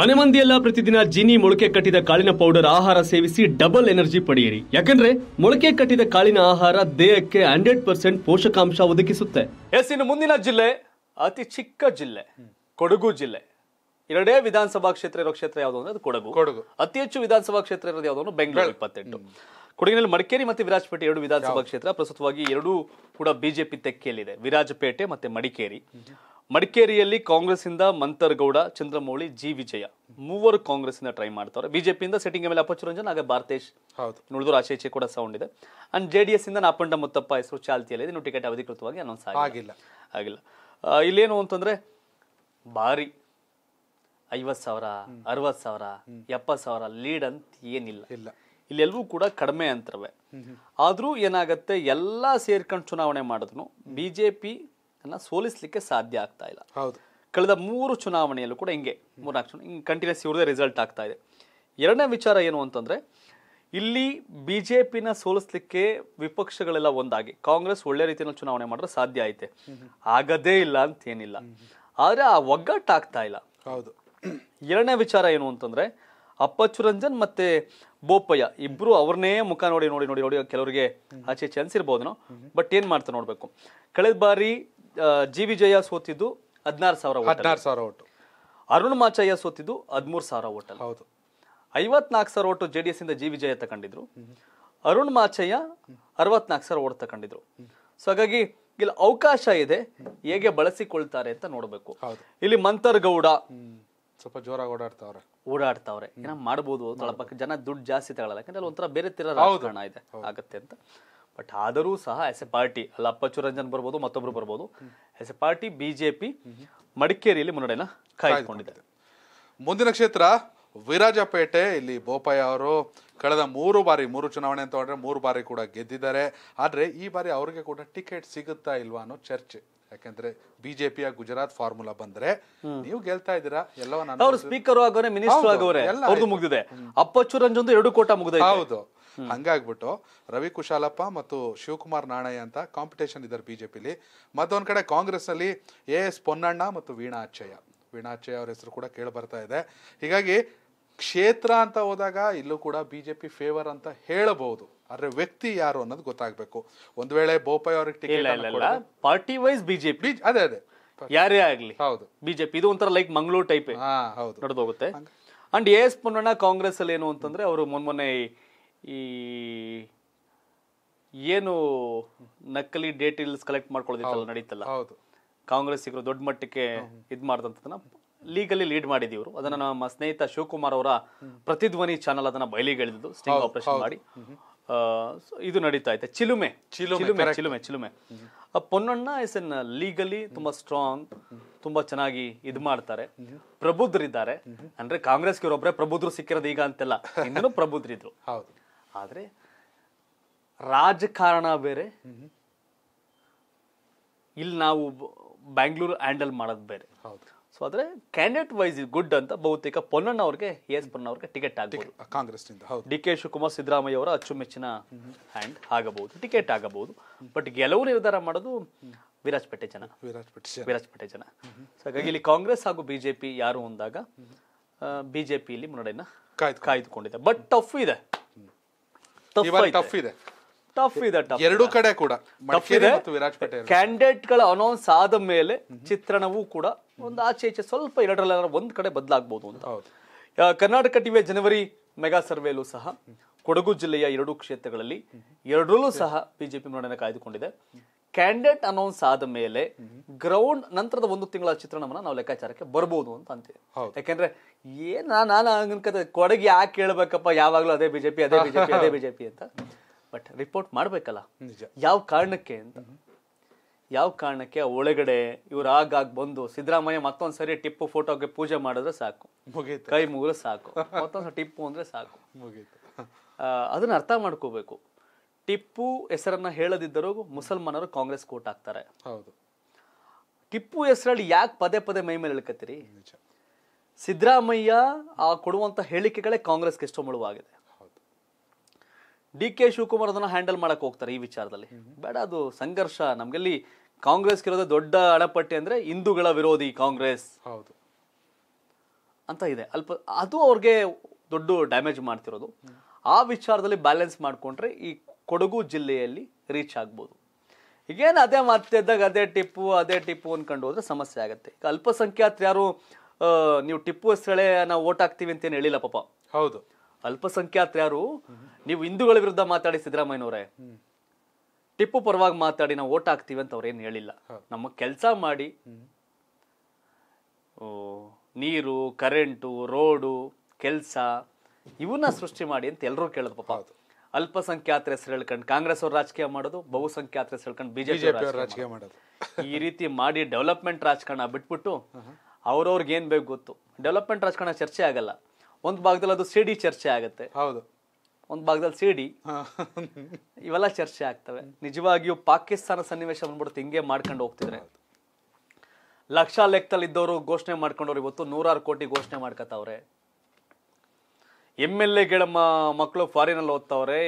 ಮನೆ ಮಂದಿಯೆಲ್ಲ ಪ್ರತಿದಿನ ಜಿನಿ ಮೊಳಕೆ ಕಟ್ಟಿದ ಕಾಳಿನ ಪೌಡರ್ ಆಹಾರ ಸೇವಿಸಿ ಡಬಲ್ ಎನರ್ಜಿ ಪಡೆಯಿರಿ ಯಾಕಂದ್ರೆ ಮೊಳಕೆ ಕಟ್ಟಿದ ಕಾಳಿನ ಆಹಾರ ದೇಹಕ್ಕೆ ಹಂಡ್ರೆಡ್ ಪರ್ಸೆಂಟ್ ಪೋಷಕಾಂಶ ಒದಗಿಸುತ್ತೆ ಎಸ್ ಇನ್ನು ಮುಂದಿನ ಜಿಲ್ಲೆ ಅತಿ ಚಿಕ್ಕ ಜಿಲ್ಲೆ ಕೊಡಗು ಜಿಲ್ಲೆ ಎರಡೇ ವಿಧಾನಸಭಾ ಕ್ಷೇತ್ರ ಇರೋ ಕ್ಷೇತ್ರ ಯಾವುದು ಅಂದ್ರೆ ಕೊಡಗು ಕೊಡಗು ಅತಿ ಹೆಚ್ಚು ವಿಧಾನಸಭಾ ಕ್ಷೇತ್ರ ಇರೋದು ಯಾವುದು ಬೆಂಗಳೂರು ಇಪ್ಪತ್ತೆಂಟು ಕೊಡಗಿನಲ್ಲಿ ಮಡಿಕೇರಿ ಮತ್ತೆ ವಿರಾಜಪೇಟೆ ಎರಡು ವಿಧಾನಸಭಾ ಕ್ಷೇತ್ರ ಪ್ರಸ್ತುತವಾಗಿ ಎರಡೂ ಕೂಡ ಬಿಜೆಪಿ ತೆಕ್ಕೆಯಲ್ಲಿದೆ ವಿರಾಜಪೇಟೆ ಮತ್ತೆ ಮಡಿಕೇರಿ ಮಡಿಕೇರಿಯಲ್ಲಿ ಇಂದ ಮಂತರ್ಗೌಡ ಚಂದ್ರಮೌಳಿ ಜಿ ವಿಜಯ ಮೂವರು ಕಾಂಗ್ರೆಸ್ಸಿಂದ ಟ್ರೈ ಮಾಡ್ತಾರೆ ಬಿಜೆಪಿಯಿಂದ ಸೆಟ್ಟಿಂಗ್ ಮೇಲೆ ಅಪಚುರಂಜನ್ ಹಾಗೆ ಭಾರತೇಶ್ ಉಳಿದ್ರು ಆಚೆ ಕೂಡ ಸೌಂಡ್ ಇದೆ ಅಂಡ್ ಜೆ ಡಿ ಎಸ್ ಇಂದ ನಾಪಂಡ ಮುತ್ತಪ್ಪ ಹೆಸರು ಚಾಲ್ತಿಯಲ್ಲಿದೆ ಇನ್ನು ಟಿಕೆಟ್ ಅಧಿಕೃತವಾಗಿ ಅನೌನ್ಸ್ ಆಗಿಲ್ಲ ಆಗಿಲ್ಲ ಇಲ್ಲೇನು ಅಂತಂದ್ರೆ ಬಾರಿ ಐವತ್ ಸಾವಿರ ಅರವತ್ ಸಾವಿರ ಎಪ್ಪತ್ ಸಾವಿರ ಲೀಡ್ ಅಂತ ಏನಿಲ್ಲ ಇಲ್ಲ ಇಲ್ಲೆಲ್ಲವೂ ಕೂಡ ಕಡಿಮೆ ಅಂತರವೇ ಆದ್ರೂ ಏನಾಗತ್ತೆ ಎಲ್ಲಾ ಸೇರ್ಕೊಂಡು ಚುನಾವಣೆ ಮಾಡಿದ್ರು ಬಿಜೆಪಿ ಅನ್ನ ಸೋಲಿಸಲಿಕ್ಕೆ ಸಾಧ್ಯ ಆಗ್ತಾ ಇಲ್ಲ ಹೌದು ಕಳೆದ ಮೂರು ಚುನಾವಣೆಯಲ್ಲೂ ಕೂಡ ಹಿಂಗೆ ಮೂರ್ನಾಲ್ಕು ಚುನಾವಣೆ ಹಿಂಗೆ ಕಂಟಿನ್ಯೂಸ್ ಇವ್ರದೇ ರಿಸಲ್ಟ್ ಆಗ್ತಾ ಇದೆ ಎರಡನೇ ವಿಚಾರ ಏನು ಅಂತಂದ್ರೆ ಇಲ್ಲಿ ಬಿ ಜೆ ಪಿನ ಸೋಲಿಸ್ಲಿಕ್ಕೆ ವಿಪಕ್ಷಗಳೆಲ್ಲ ಒಂದಾಗಿ ಕಾಂಗ್ರೆಸ್ ಒಳ್ಳೆ ರೀತಿಯಲ್ಲಿ ಚುನಾವಣೆ ಮಾಡಿದ್ರೆ ಸಾಧ್ಯ ಐತೆ ಆಗದೇ ಇಲ್ಲ ಅಂತ ಏನಿಲ್ಲ ಆದರೆ ಆ ಒಗ್ಗಟ್ಟಾಗ್ತಾ ಇಲ್ಲ ಹೌದು ಎರಡನೇ ವಿಚಾರ ಏನು ಅಂತಂದರೆ ಅಪ್ಪಚ್ಚು ರಂಜನ್ ಮತ್ತು ಬೋಪಯ್ಯ ಇಬ್ಬರು ಅವ್ರನ್ನೇ ಮುಖ ನೋಡಿ ನೋಡಿ ನೋಡಿ ನೋಡಿ ಕೆಲವರಿಗೆ ಆಚೆ ಚೆನ್ಸ್ ಇರ್ಬೋದು ಬಟ್ ಏನು ಮಾಡ್ತಾರೆ ನೋಡಬೇಕು ಕಳೆದ ಬಾರಿ ಜಿ ವಿಜಯ ಸೋತಿದ್ದು ಹದಿನಾರು ಸಾವಿರ ಹದಿನಾರು ಸಾವಿರ ಓಟು ಅರುಣ್ ಮಾಚಯ್ಯ ಸೋತಿದ್ದು ಹದಿಮೂರು ಸಾವಿರ ಓಟಲ್ಲಿ ಹೌದು ಐವತ್ನಾಲ್ಕು ಸಾವಿರ ಓಟು ಜೆ ಡಿ ಎಸ್ ಇಂದ ಜಿ ವಿಜಯ ತಗೊಂಡಿದ್ರು ಅರುಣ್ ಮಾಚಯ್ಯ ಅರವತ್ನಾಲ್ಕು ಸಾವಿರ ಓಟ್ ತಗೊಂಡಿದ್ರು ಸೊ ಹಾಗಾಗಿ ಇಲ್ಲಿ ಅವಕಾಶ ಇದೆ ಹೇಗೆ ಬಳಸಿಕೊಳ್ತಾರೆ ಅಂತ ನೋಡಬೇಕು ಇಲ್ಲಿ ಮಂತರ್ ಗೌಡ ಸ್ವಲ್ಪ ಜೋರಾಗಿ ಓಡಾಡ್ತಾವ್ರೆ ಓಡಾಡ್ತಾವ್ರೆ ಏನ ಮಾಡ್ಬೋದು ಸ್ವಲ್ಪ ಜನ ದುಡ್ಡು ಜಾಸ್ತಿ ತಗೊಳ್ಳಲ್ಲ ಯಾಕಂದ್ರೆ ಒಂಥರ ಬೇರೆ ತರ ರಾಜಕಾರಣ ಇದೆ ಆಗತ್ತೆ ಅಂತ ಬಟ್ ಆದರೂ ಸಹ ಆಸ್ ಎ ಪಾರ್ಟಿ ಅಲ್ಲಿ ಅಪ್ಪಚ್ಚು ರಂಜನ್ ಬರ್ಬೋದು ಮತ್ತೊಬ್ರು ಬರ್ಬೋದು ಆಸ್ ಎ ಪಾರ್ಟಿ ಬಿಜೆಪಿ ಮಡಿಕೇರಿಯಲ್ಲಿ ಮುನ್ನಡೆನ ಕಾಯ್ದುಕೊಂಡಿದೆ ಮುಂದಿನ ಕ್ಷೇತ್ರ ವಿರಾಜಪೇಟೆ ಇಲ್ಲಿ ಬೋಪಯ್ಯ ಅವರು ಕಳೆದ ಮೂರು ಬಾರಿ ಮೂರು ಚುನಾವಣೆ ಅಂತ ಮೂರು ಬಾರಿ ಕೂಡ ಗೆದ್ದಿದ್ದಾರೆ ಆದರೆ ಈ ಬಾರಿ ಅವ್ರಿಗೆ ಕೂಡ ಟಿಕೆಟ್ ಸಿಗುತ್ತಾ ಇಲ್ವಾ ಅನ್ನೋ ಚರ್ಚೆ ಯಾಕಂದ್ರೆ ಬಿಜೆಪಿಯ ಗುಜರಾತ್ ಫಾರ್ಮುಲಾ ಬಂದ್ರೆ ನೀವು ಗೆಲ್ತಾ ಇದ್ದೀರಾ ಎಲ್ಲವನ್ನ ಸ್ಪೀಕರ್ ಆಗೋರೆ ಮಿನಿಸ್ಟರ್ ಆಗೋರೆ ಮುಗಿದಿದೆ ಅಪ್ಪಚ್ಚು ಎರಡು ಕೋಟ ಮುಗಿದ ಹೌದು ಹಂಗಾಗ್ಬಿಟ್ಟು ರವಿ ಕುಶಾಲಪ್ಪ ಮತ್ತು ಶಿವಕುಮಾರ್ ನಾಣಯ್ಯ ಅಂತ ಕಾಂಪಿಟೇಷನ್ ಇದ್ದಾರೆ ಬಿಜೆಪಿಲಿ ಮತ್ತೊಂದ್ ಕಡೆ ಕಾಂಗ್ರೆಸ್ ಅಲ್ಲಿ ಎ ಎಸ್ ಪೊನ್ನಣ್ಣ ಮತ್ತು ವೀಣಾ ಅಚ್ಚಯ್ಯ ವೀಣಾ ಅಚ್ಚಯ್ಯ ಅವ್ರ ಹೆಸರು ಕೂಡ ಕೇಳಿ ಬರ್ತಾ ಇದೆ ಹೀಗಾಗಿ ಕ್ಷೇತ್ರ ಅಂತ ಹೋದಾಗ ಇಲ್ಲೂ ಕೂಡ ಬಿ ಜೆ ಪಿ ಫೇವರ್ ಅಂತ ಹೇಳಬಹುದು ಆದ್ರೆ ವ್ಯಕ್ತಿ ಯಾರು ಅನ್ನೋದು ಗೊತ್ತಾಗಬೇಕು ಒಂದ್ ವೇಳೆ ಬೋಪಾಯ್ ಅವ್ರಿಗೆ ಟಿಕೆಟ್ ಪಾರ್ಟಿ ವೈಸ್ ಬಿಜೆಪಿ ಅದೇ ಅದೇ ಯಾರೇ ಆಗ್ಲಿ ಹೌದು ಬಿಜೆಪಿ ಇದು ಒಂಥರ ಲೈಕ್ ಮಂಗಳೂರು ಟೈಪ್ ಹೌದು ನಡೆದು ಹೋಗುತ್ತೆ and A S Ponnanna Congress ಅಲ್ಲಿ ಏನು ಅಂತಂದ್ರೆ ಅವರು ಮೊನ್ನೆ ಈ ಏನು ನಕಲಿ ಡೇಟೇಲ್ಸ್ ಕಲೆಕ್ಟ್ ಮಾಡ್ಕೊಳ್ಳೋದಿತ್ತಲ್ಲ ನಡೀತಲ್ಲ ಕಾಂಗ್ರೆಸ್ ಸಿಗರು ದೊಡ್ಡ ಮಟ್ಟಕ್ಕೆ ಇದ್ ಮಾಡ್ದಂತ ಲೀಗಲಿ ಲೀಡ್ ಮಾಡಿದ್ವಿ ಇವರು ಅದನ್ನ ನಮ್ಮ ಸ್ನೇಹಿತ ಶಿವಕುಮಾರ್ ಅವರ ಪ್ರತಿಧ್ವನಿ ಚಾನಲ್ ಅದನ್ನ ಬಯಲಿಗೆ ಎಳೆದಿದ್ದು ಸ್ಟಿಂಗ್ ಆಪರೇಷನ್ ಮಾಡಿ ಇದು ನಡೀತಾ ಇದೆ Chilume Chilume Chilume Chilume Ponnanna is in legally ತುಂಬಾ ಸ್ಟ್ರಾಂಗ್ ತುಂಬಾ ಚೆನ್ನಾಗಿ ಇದು ಮಾಡ್ತಾರೆ ಪ್ರಬುದ್ಧರಿದ್ದಾರೆ ಅಂದ್ರೆ ಕಾಂಗ್ರೆಸ್ಗೆ ಒಬ್ಬರೇ ಪ್ರಬುದ್ಧರು ಸಿಕ್ಕಿರೋದು ಈಗ ಅಂತೆಲ್ಲ ಇನ್ನೂ ಪ್ರಬುದ್ಧರಿದ್ರು ಆದ್ರೆ ರಾಜಕಾರಣ ಬೇರೆ ಇಲ್ಲಿ ನಾವು ಬ್ಯಾಂಗ್ಳೂರು ಹ್ಯಾಂಡಲ್ ಮಾಡೋದು ಬೇರೆ ಹೌದು ಸೊ ಆದರೆ ಕ್ಯಾಂಡಿಡೇಟ್ ವೈಸ್ ಗುಡ್ ಅಂತ ಬಹುತೇಕ ಪೊನ್ನಣ್ಣ ಅವ್ರಿಗೆ ಎಸ್ ಪೊನ್ನ ಅವ್ರಿಗೆ ಟಿಕೆಟ್ ಆಗಬೇಕು ಕಾಂಗ್ರೆಸ್ ಡಿ ಕೆ ಶಿವಕುಮಾರ್ ಸಿದ್ದರಾಮಯ್ಯ ಅವರ ಅಚ್ಚುಮೆಚ್ಚಿನ ಹ್ಯಾಂಡ್ ಆಗಬಹುದು ಟಿಕೆಟ್ ಆಗಬಹುದು ಬಟ್ ಗೆಲುವು ನಿರ್ಧಾರ ಮಾಡೋದು ವಿರಾಜ್ಪೇಟೆ ಜನ ವಿರಾಜಪೇಟೆ ಜನ ಸೊ ಹಾಗಾಗಿ ಇಲ್ಲಿ ಕಾಂಗ್ರೆಸ್ ಹಾಗೂ ಬಿಜೆಪಿ ಯಾರು ಅಂದಾಗ ಬಿಜೆಪಿ ಇಲ್ಲಿ ಮುನ್ನಡೆಯನ್ನ ಕಾಯ್ದುಕೊಂಡಿದೆ ಬಟ್ ಟಫ್ ಇದೆ ಟಫ್ ಇದೆ ಟಫ್ ಇದೆ ಎರಡು ಕಡೆ ಕೂಡ ಟಫ್ ವಿರಾಟ್ ಕ್ಯಾಂಡಿಡೇಟ್ ಗಳ ಅನೌನ್ಸ್ ಆದ ಮೇಲೆ ಚಿತ್ರಣವೂ ಕೂಡ ಒಂದು ಆಚೆ ಈಚೆ ಸ್ವಲ್ಪ ಎರಡರಲ್ಲ ಒಂದ್ ಕಡೆ ಬದಲಾಗಬಹುದು ಅಂತ ಕರ್ನಾಟಕ ಟಿವಿಯ ಜನವರಿ ಮೆಗಾ ಸರ್ವೆಯಲ್ಲೂ ಸಹ ಕೊಡಗು ಜಿಲ್ಲೆಯ ಎರಡು ಕ್ಷೇತ್ರಗಳಲ್ಲಿ ಎರಡರಲ್ಲೂ ಸಹ ಬಿಜೆಪಿ ಮುನ್ನಡೆಯನ್ನು ಕಾಯ್ದುಕೊಂಡಿದೆ ಕ್ಯಾಂಡಿಡೇಟ್ ಅನೌನ್ಸ್ ಆದ ಮೇಲೆ ಗ್ರೌಂಡ್ ನಂತರದ ಒಂದು ತಿಂಗಳ ಚಿತ್ರಣವನ್ನ ನಾವು ಲೆಕ್ಕಾಚಾರಕ್ಕೆ ಬರಬಹುದು ಅಂತ ಅಂತೀವಿ ಯಾಕೆಂದ್ರೆ ಏನ್ ನಾನು ಅನ್ಕತೆ ಕೊಡಗು ಯಾಕೆ ಕೇಳಬೇಕಪ್ಪ ಯಾವಾಗಲೂ ಅದೇ ಬಿಜೆಪಿ ಅದೇ ಬಿಜೆಪಿ ಅದೇ ಬಿಜೆಪಿ ಅಂತ ಬಟ್ ರಿಪೋರ್ಟ್ ಮಾಡಬೇಕಲ್ಲ ಯಾವ ಕಾರಣಕ್ಕೆ ಅಂತ ಯಾವ ಕಾರಣಕ್ಕೆ ಒಳಗಡೆ ಇವ್ರು ಆಗಾಗ ಬಂದು ಸಿದ್ದರಾಮಯ್ಯ ಮತ್ತೊಂದ್ಸರಿ ಟಿಪ್ಪು ಫೋಟೋಗೆ ಪೂಜೆ ಮಾಡಿದ್ರೆ ಸಾಕು ಕೈ ಮುಗಿದ್ರೆ ಸಾಕು ಮತ್ತೊಂದ್ಸರಿ ಟಿಪ್ಪು ಅಂದ್ರೆ ಸಾಕು ಅದನ್ನ ಅರ್ಥ ಮಾಡ್ಕೋಬೇಕು ಟಿಪ್ಪು ಹೆಸರನ್ನ ಹೇಳದಿದ್ದರೂ ಮುಸಲ್ಮಾನರು ಕಾಂಗ್ರೆಸ್ ಕೋಟ್ ಆಗ್ತಾರೆ ಹೌದು ಟಿಪ್ಪು ಹೆಸರಲ್ಲಿ ಯಾಕೆ ಪದೇ ಪದೇ ಮೈ ಮೇಲೆ ಇಳ್ಕತ್ತೀರಿ ಸಿದ್ದರಾಮಯ್ಯ ಆ ಕೊಡುವಂತ ಹೇಳಿಕೆಗಳೇ ಕಾಂಗ್ರೆಸ್ಗೆ ಎಷ್ಟೋ ಮುಳುವಾಗಿದೆ ಡಿ ಕೆ ಶಿವಕುಮಾರ್ ಅದನ್ನ ಹ್ಯಾಂಡಲ್ ಮಾಡಕ್ ಹೋಗ್ತಾರೆ ಈ ವಿಚಾರದಲ್ಲಿ ಬೇಡ ಅದು ಸಂಘರ್ಷ ನಮ್ಗಲ್ಲಿ ಕಾಂಗ್ರೆಸ್ ಇರೋದೇ ದೊಡ್ಡ ಅಡಪಟ್ಟಿ ಅಂದ್ರೆ ಹಿಂದೂಗಳ ವಿರೋಧಿ ಕಾಂಗ್ರೆಸ್ ಹೌದು ಅಂತ ಇದೆ ಅಲ್ಪ ಅದು ಅವ್ರಿಗೆ ದೊಡ್ಡ ಡ್ಯಾಮೇಜ್ ಮಾಡ್ತಿರೋದು ಆ ವಿಚಾರದಲ್ಲಿ ಬ್ಯಾಲೆನ್ಸ್ ಮಾಡಿಕೊಂಡ್ರೆ ಈ ಕೊಡಗು ಜಿಲ್ಲೆಯಲ್ಲಿ ರೀಚ್ ಆಗ್ಬೋದು ಈಗೇನು ಅದೇ ಮತ್ತೆ ಇದ್ದಾಗ ಅದೇ ಟಿಪ್ಪು ಅದೇ ಟಿಪ್ಪು ಅನ್ಕೊಂಡು ಹೋದ್ರೆ ಸಮಸ್ಯೆ ಆಗುತ್ತೆ ಈಗ ಯಾರು ನೀವು ಟಿಪ್ಪು ಹೆಸರೇ ನಾವು ಓಟ್ ಹಾಕ್ತೀವಿ ಅಂತೇನು ಹೇಳಿಲ್ಲ ಪಾಪ ಹೌದು ಅಲ್ಪಸಂಖ್ಯಾತ ಯಾರು ನೀವು ಹಿಂದೂಗಳ ವಿರುದ್ಧ ಮಾತಾಡಿ ಸಿದ್ದರಾಮಯ್ಯನವರೇ ಟಿಪ್ಪು ಪರವಾಗಿ ಮಾತಾಡಿ ನಾವು ಓಟ್ ಹಾಕ್ತೀವಿ ಅಂತ ಅವ್ರೇನು ಹೇಳಿಲ್ಲ ನಮ್ಮ ಕೆಲಸ ಮಾಡಿ ನೀರು ಕರೆಂಟು ರೋಡು ಕೆಲಸ ಇವನ್ನ ಸೃಷ್ಟಿ ಮಾಡಿ ಅಂತ ಎಲ್ಲರೂ ಕೇಳೋದು ಪಾಪ ಅಲ್ಪಸಂಖ್ಯಾತರ ಹೆಸರು ಹೇಳ್ಕೊಂಡು ಕಾಂಗ್ರೆಸ್ ಅವ್ರು ರಾಜಕೀಯ ಮಾಡೋದು ಬಹುಸಂಖ್ಯಾತರ ಹೆಸರು ಹೇಳ್ಕೊಂಡು ಬಿಜೆಪಿ ರಾಜಕೀಯ ಮಾಡೋದು ಈ ರೀತಿ ಮಾಡಿ ಡೆವಲಪ್ಮೆಂಟ್ ರಾಜಕಾರಣ ಬಿಟ್ಬಿಟ್ಟು ಅವ್ರವ್ರಿಗೆ ಏನ್ ಬೇಕು ಗೊತ್ತು ಡೆವಲಪ್ಮೆಂಟ್ ರಾಜಕಾರಣ ಚರ್ಚೆ ಆಗಲ್ಲ ಒಂದು ಭಾಗದಲ್ಲಿ ಅದು ಸಿಡಿ ಚರ್ಚೆ ಆಗುತ್ತೆ ಹೌದು ಒಂದು ಭಾಗದಲ್ಲಿ ಸಿಡಿ ಇವೆಲ್ಲ ಚರ್ಚೆ ಆಗ್ತವೆ ನಿಜವಾಗಿಯೂ ಪಾಕಿಸ್ತಾನ ಸನ್ನಿವೇಶ ಬಂದ್ಬಿಟ್ಟು ಹಿಂಗೆ ಮಾಡ್ಕೊಂಡು ಹೋಗ್ತಿದ್ರೆ ಲಕ್ಷ ಇದ್ದವರು ಘೋಷಣೆ ಮಾಡ್ಕೊಂಡವ್ರು ಇವತ್ತು ನೂರಾರು ಕೋಟಿ ಘೋಷಣೆ ಮಾಡ್ಕೊತಾವ್ರೆ ಎಮ್ ಎಲ್ ಎಗಳ ಮಕ್ಕಳು ಫಾರಿನಲ್ಲಿ ಓದ್ತಾವ್ರೆ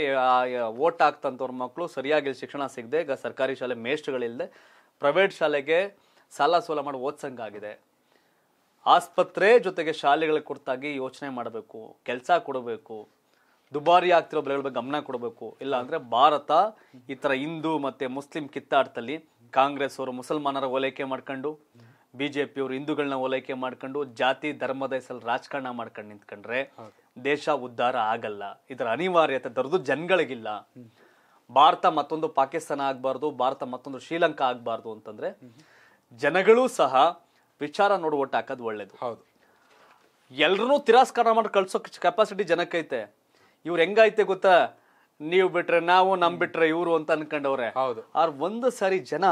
ಓಟ್ ಆಗ್ತಂತವ್ರ ಮಕ್ಕಳು ಸರಿಯಾಗಿ ಶಿಕ್ಷಣ ಸಿಗದೆ ಈಗ ಸರ್ಕಾರಿ ಶಾಲೆ ಮೇಸ್ಟ್ಗಳಿಲ್ಲದೆ ಪ್ರೈವೇಟ್ ಶಾಲೆಗೆ ಸಾಲ ಸೋಲ ಮಾಡಿ ಓದ್ಸಂಗಾಗಿದೆ ಆಸ್ಪತ್ರೆ ಜೊತೆಗೆ ಶಾಲೆಗಳ ಕುರಿತಾಗಿ ಯೋಚನೆ ಮಾಡಬೇಕು ಕೆಲಸ ಕೊಡಬೇಕು ದುಬಾರಿ ಆಗ್ತಿರೋ ಬೆಲೆಗಳ ಬಗ್ಗೆ ಗಮನ ಕೊಡಬೇಕು ಇಲ್ಲ ಅಂದ್ರೆ ಭಾರತ ಈ ಥರ ಹಿಂದೂ ಮತ್ತೆ ಮುಸ್ಲಿಂ ಕಿತ್ತಾಡ್ತಲ್ಲಿ ಕಾಂಗ್ರೆಸ್ ಅವರು ಮುಸಲ್ಮಾನರ ಓಲೈಕೆ ಮಾಡ್ಕೊಂಡು ಬಿ ಜೆ ಅವರು ಹಿಂದೂಗಳನ್ನ ಓಲೈಕೆ ಮಾಡ್ಕೊಂಡು ಜಾತಿ ಧರ್ಮದ ಹೆಸರು ರಾಜಕಾರಣ ಮಾಡ್ಕೊಂಡು ನಿಂತ್ಕೊಂಡ್ರೆ ದೇಶ ಉದ್ಧಾರ ಆಗಲ್ಲ ಇದರ ಅನಿವಾರ್ಯತೆ ದೊರೆದು ಜನಗಳಿಗಿಲ್ಲ ಭಾರತ ಮತ್ತೊಂದು ಪಾಕಿಸ್ತಾನ ಆಗ್ಬಾರ್ದು ಭಾರತ ಮತ್ತೊಂದು ಶ್ರೀಲಂಕಾ ಆಗಬಾರ್ದು ಅಂತಂದ್ರೆ ಜನಗಳು ಸಹ ವಿಚಾರ ನೋಡಿ ಒಟ್ಟು ಹಾಕೋದು ಒಳ್ಳೇದು ಹೌದು ಎಲ್ರೂ ತಿರಸ್ಕಾರ ಮಾಡಿ ಕಳ್ಸೋ ಕೆಪಾಸಿಟಿ ಜನಕ್ಕೈತೆ ಇವ್ರು ಹೆಂಗೈತೆ ಗೊತ್ತಾ ನೀವು ಬಿಟ್ರೆ ನಾವು ನಮ್ ಬಿಟ್ರೆ ಇವರು ಅಂತ ಅನ್ಕೊಂಡವ್ರೆ ಹೌದು ಆರ್ ಒಂದು ಸಾರಿ ಜನ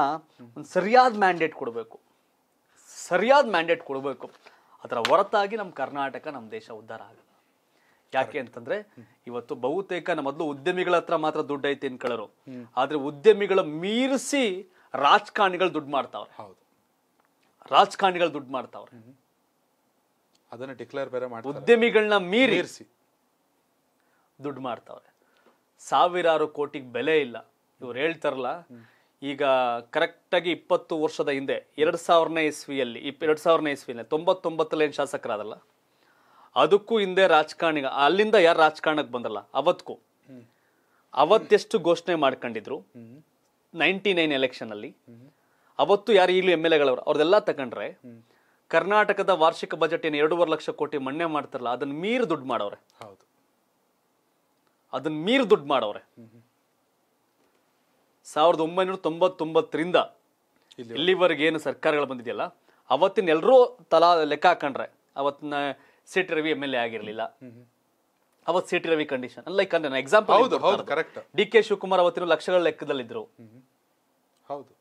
ಒಂದು ಸರಿಯಾದ ಮ್ಯಾಂಡೇಟ್ ಕೊಡಬೇಕು ಸರಿಯಾದ ಮ್ಯಾಂಡೇಟ್ ಕೊಡಬೇಕು ಅದರ ಹೊರತಾಗಿ ನಮ್ಮ ಕರ್ನಾಟಕ ನಮ್ಮ ದೇಶ ಉದ್ಧಾರ ಆಗಲ್ಲ ಯಾಕೆ ಅಂತಂದ್ರೆ ಇವತ್ತು ಬಹುತೇಕ ನಮ್ಮ ಮೊದಲು ಉದ್ಯಮಿಗಳ ಹತ್ರ ಮಾತ್ರ ದುಡ್ಡು ಐತೆ ಅನ್ಕೊಳ್ಳೋರು ಆದ್ರೆ ಉದ್ಯಮಿಗಳ ಮೀರಿಸಿ ರಾಜಕಾರಣಿಗಳು ದುಡ್ಡು ಮಾಡ್ತಾವ್ರೆ ಹೌದು ರಾಜಕಾರಣಿಗಳು ದುಡ್ಡು ಮಾಡ್ತಾವ್ರೆ ಅದನ್ನ ಡಿಕ್ಲೇರ್ ಬೇರೆ ಮಾಡಿ ಉದ್ಯಮಿಗಳನ್ನ ಮೀರಿಸಿ ದುಡ್ಡು ಮಾಡ್ತಾವ್ರೆ ಸಾವಿರಾರು ಕೋಟಿಗೆ ಬೆಲೆ ಇಲ್ಲ ಇವ್ರು ಹೇಳ್ತಾರಲ್ಲ ಈಗ ಕರೆಕ್ಟಾಗಿ ಇಪ್ಪತ್ತು ವರ್ಷದ ಹಿಂದೆ ಎರಡು ಸಾವಿರನೇ ಇಸ್ವಿಯಲ್ಲಿ ಎರಡ್ ಎರಡು ಸಾವಿರನೇ ಇಸ್ವಿಯಲ್ಲಿ ತೊಂಬತ್ತೊಂಬತ್ತಲೇನ್ ಶಾಸಕರಾದಲ್ಲ ಅದಕ್ಕೂ ಹಿಂದೆ ರಾಜಕಾರಣಿಗ ಅಲ್ಲಿಂದ ಯಾರು ರಾಜಕಾರಣಕ್ಕೆ ಬಂದಲ್ಲ ಅವತ್ತಕ್ಕೂ ಅವತ್ತೆಷ್ಟು ಘೋಷಣೆ ಮಾಡ್ಕೊಂಡಿದ್ರು ನೈಂಟಿ ನೈನ್ ಅಲ್ಲಿ ಅವತ್ತು ಯಾರು ಈಗಲೂ ಎಮ್ ಎಲ್ ಎಗಳವರು ಅವ್ರದೆಲ್ಲ ತಗೊಂಡ್ರೆ ಕರ್ನಾಟಕದ ವಾರ್ಷಿಕ ಬಜೆಟ್ ಏನು ಎರಡೂವರೆ ಲಕ್ಷ ಕೋಟಿ ಮಣ್ಣೆ ಮಾಡ್ತಾರಲ್ಲ ಅದನ್ನ ಮೀರಿ ದುಡ್ಡು ಮಾಡವ್ರೆ ಹೌದು ಅದನ್ನ ಮೀರಿ ದುಡ್ಡು ಮಾಡವ್ರೆ ಸಾವಿರದ ಒಂಬೈನೂರ ತೊಂಬತ್ತೊಂಬತ್ತರಿಂದ ಇಲ್ಲಿವರೆಗೆ ಏನು ಸರ್ಕಾರಗಳು ಬಂದಿದೆಯಲ್ಲ ಅವತ್ತಿನ ಎಲ್ಲರೂ ತಲಾ ಲೆಕ್ಕ ಹಾಕೊಂಡ್ರೆ ಅವತ್ತಿನ C T Ravi M L A ಆಗಿರಲಿಲ್ಲ ಅವತ್ತು C T Ravi condition like ಅಂದ್ರೆ ಎಕ್ಸಾಂಪಲ್ ಡಿ ಕೆ ಶಿವಕುಮಾರ್ ಅವತ್ತಿನ ಲಕ್ಷಗಳ ಲೆಕ್ಕದಲ್ಲಿದ್ದರು ಹೌದು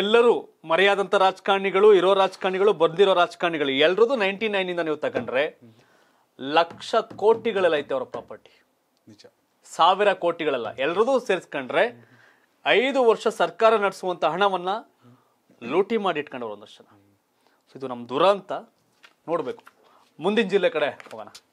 ಎಲ್ಲರೂ ಮರೆಯಾದಂಥ ರಾಜಕಾರಣಿಗಳು ಇರೋ ರಾಜಕಾರಣಿಗಳು ಬರ್ದಿರೋ ರಾಜಕಾರಣಿಗಳು ಎಲ್ಲರದು ನೈಂಟಿ ನೈನಿಂದ ನೀವು ತಗೊಂಡ್ರೆ ಲಕ್ಷ ಕೋಟಿಗಳೆಲ್ಲ ಐತೆ ಅವರ ಪ್ರಾಪರ್ಟಿ ನಿಜ ಸಾವಿರ ಕೋಟಿಗಳೆಲ್ಲ ಎಲ್ರದ್ದು ಸೇರಿಸ್ಕೊಂಡ್ರೆ ಐದು ವರ್ಷ ಸರ್ಕಾರ ನಡೆಸುವಂಥ ಹಣವನ್ನ ಲೂಟಿ ಮಾಡಿ ಇಟ್ಕೊಂಡವ್ರು ಒಂದಷ್ಟು ಇದು ನಮ್ಮ ದುರಂತ ನೋಡಬೇಕು ಮುಂದಿನ ಜಿಲ್ಲೆ ಕಡೆ ಹೋಗೋಣ